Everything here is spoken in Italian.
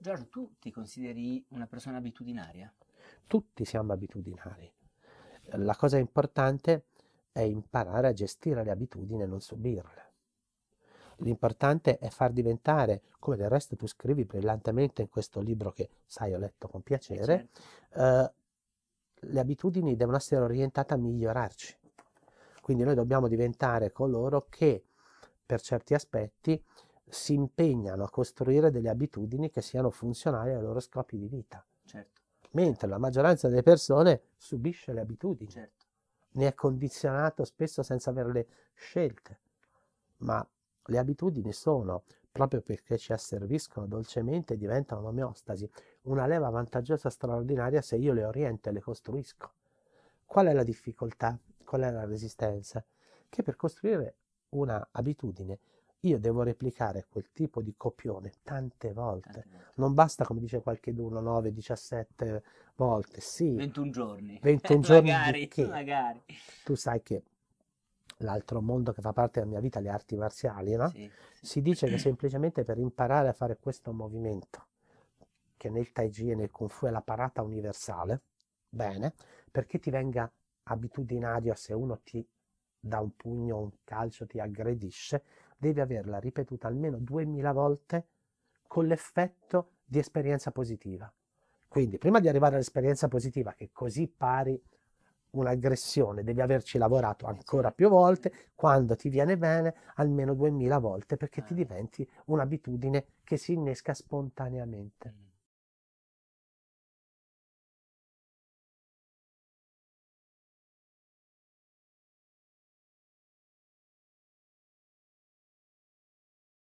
Giorgio, tu ti consideri una persona abitudinaria? Tutti siamo abitudinari. La cosa importante è imparare a gestire le abitudini e non subirle. L'importante è far diventare, come del resto tu scrivi brillantemente in questo libro che sai ho letto con piacere, eh, certo. eh, le abitudini devono essere orientate a migliorarci. Quindi noi dobbiamo diventare coloro che per certi aspetti si impegnano a costruire delle abitudini che siano funzionali ai loro scopi di vita. Certo. Mentre la maggioranza delle persone subisce le abitudini, certo. ne è condizionato spesso senza avere le scelte. Ma le abitudini sono, proprio perché ci asserviscono dolcemente, diventano un'omeostasi, una leva vantaggiosa straordinaria se io le oriento e le costruisco. Qual è la difficoltà? Qual è la resistenza? Che per costruire una abitudine io devo replicare quel tipo di copione tante volte. Tante volte. Non basta, come dice qualche d'uno, 9, 17 volte, sì. 21 giorni. 21 giorni magari, magari. Tu sai che l'altro mondo che fa parte della mia vita, le arti marziali, no? sì. si dice che semplicemente per imparare a fare questo movimento, che nel Tai Chi e nel Kung Fu è la parata universale, bene, perché ti venga abitudinario se uno ti dà un pugno, un calcio, ti aggredisce, devi averla ripetuta almeno 2000 volte con l'effetto di esperienza positiva. Quindi prima di arrivare all'esperienza positiva, che così pari un'aggressione, devi averci lavorato ancora più volte, quando ti viene bene almeno 2000 volte perché ti eh. diventi un'abitudine che si innesca spontaneamente.